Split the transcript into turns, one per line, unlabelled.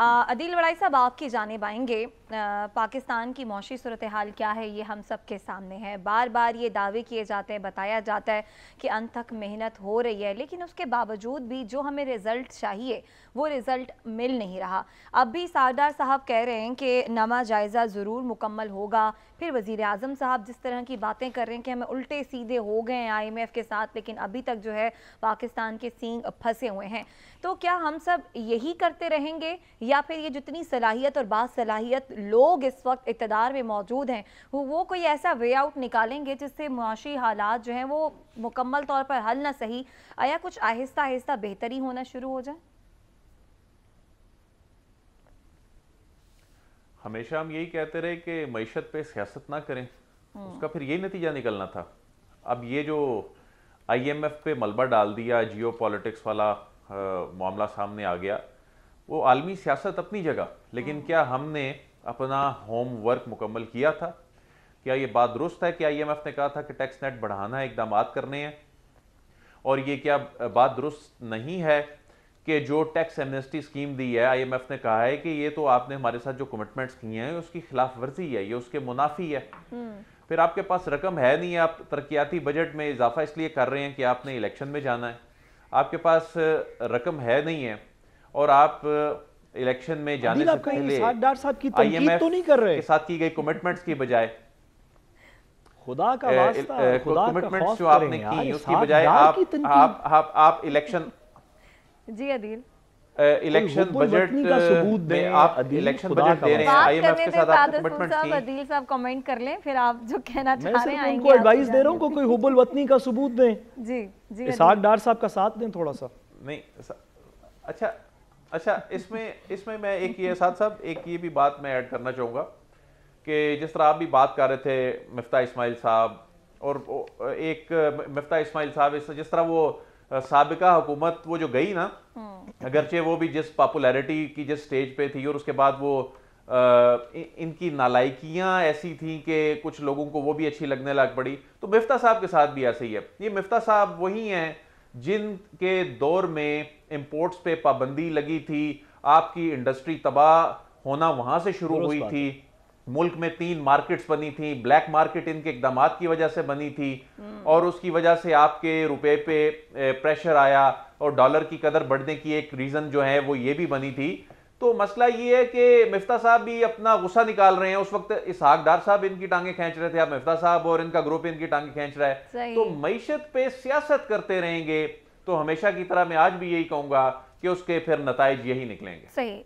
अदील वड़ाई साहब आपकी जानेब आएंगे पाकिस्तान की मौशी सूरत हाल क्या है ये हम सब के सामने है बार बार ये दावे किए जाते हैं बताया जाता है कि तक मेहनत हो रही है लेकिन उसके बावजूद भी जो हमें रिज़ल्ट चाहिए वो रिज़ल्ट मिल नहीं रहा अब भी सरदार साहब कह रहे हैं कि नवा जायज़ा ज़रूर मुकम्मल होगा फिर वज़ी अजम साहब जिस तरह की बातें कर रहे हैं कि हमें उल्टे सीधे हो गए हैं आई के साथ लेकिन अभी तक जो है पाकिस्तान के सींग फंसे हुए हैं तो क्या हम सब यही करते रहेंगे या फिर ये जितनी सलाहियत और बासलाहियत लोग इस वक्त इकतदार में मौजूद हैं वो कोई ऐसा वे आउट निकालेंगे जिससे मुआशी हालात जो हैं वो मुकम्मल तौर पर हल ना सही आया कुछ आहिस्ता आहिस्ता बेहतरी होना शुरू हो जाए
हमेशा हम यही कहते रहे कि मीशत पे सियासत ना करें हम्म। उसका फिर यही नतीजा निकलना था अब ये जो आईएमएफ पे मलबा डाल दिया जियो पॉलिटिक्स वाला आ, मामला सामने आ गया वो आलमी सियासत अपनी जगह लेकिन हाँ। क्या हमने अपना होमवर्क मुकम्मल किया था क्या ये बात दुरुस्त है कि एफ ने कहा था कि टैक्स नेट बढ़ाना है इकदाम करने हैं और ये क्या बात दुरुस्त नहीं है कि जो टैक्स एमनेस्टी स्कीम दी है आईएमएफ ने कहा है कि ये तो आपने हमारे साथ जो कमिटमेंट्स किए हैं उसकी खिलाफ वर्जी है ये उसके मुनाफी है हम्म। फिर आपके पास रकम है नहीं आप तरक्याती बजट में इजाफा इसलिए कर रहे हैं कि आपने इलेक्शन में जाना है आपके पास रकम है नहीं है और आप इलेक्शन uh, में जाने से पहले साहब की तो नहीं कर रहे के साथ की गई कमिटमेंट्स की बजाय खुदा का uh, वास्ता uh, कमिटमेंट्स जो आपने की उसकी बजाय आप आप आप आप election ji Adeel election budget में आप इलेक्शन बजट दे रहे हैं आईएमएफ के साथ आप कमिटमेंट की
अदील साहब कमेंट कर लें फिर आप जो कहना चाह रहे हैं उनको एडवाइस तो दे रहा हूं
कोई हुबुल वतनी का सबूत दें जी जी इसाक डार साहब का साथ दें थोड़ा सा नहीं अच्छा अच्छा इसमें इसमें मैं एक ये साथ साहब एक ये भी बात मैं ऐड करना चाहूँगा कि जिस तरह आप भी बात कर रहे थे मफ्ता इस्माइल साहब और एक मफ्ता इस्माइल साहब इस जिस तरह वो सबका हुकूमत वो जो गई ना हम्म। अगरचे वो भी जिस पॉपुलैरिटी की जिस स्टेज पे थी और उसके बाद वो आ, इनकी नालाइकियाँ ऐसी थी कि कुछ लोगों को वो भी अच्छी लगने लग पड़ी तो मफ्ता साहब के साथ भी ऐसे ही है ये मफ्ता साहब वही हैं जिनके दौर में इम्पोर्ट्स पे पाबंदी लगी थी आपकी इंडस्ट्री तबाह होना वहां से शुरू हुई थी मुल्क में तीन मार्केट्स बनी थी ब्लैक मार्केट इनके इकदाम की वजह से बनी थी हम्म। और उसकी वजह से आपके रुपए पे प्रेशर आया और डॉलर की कदर बढ़ने की एक रीज़न जो है वो ये भी बनी थी तो मसला ये है कि मिफ्ता साहब भी अपना गुस्सा निकाल रहे हैं उस वक्त इसहाक डार साहब इनकी टांगे खींच रहे थे आप मिफ्ता साहब और इनका ग्रुप इनकी टांगे खींच रहा है तो मीशत पे सियासत करते रहेंगे तो हमेशा की तरह मैं आज भी यही कहूंगा कि उसके फिर नतज यही निकलेंगे
सही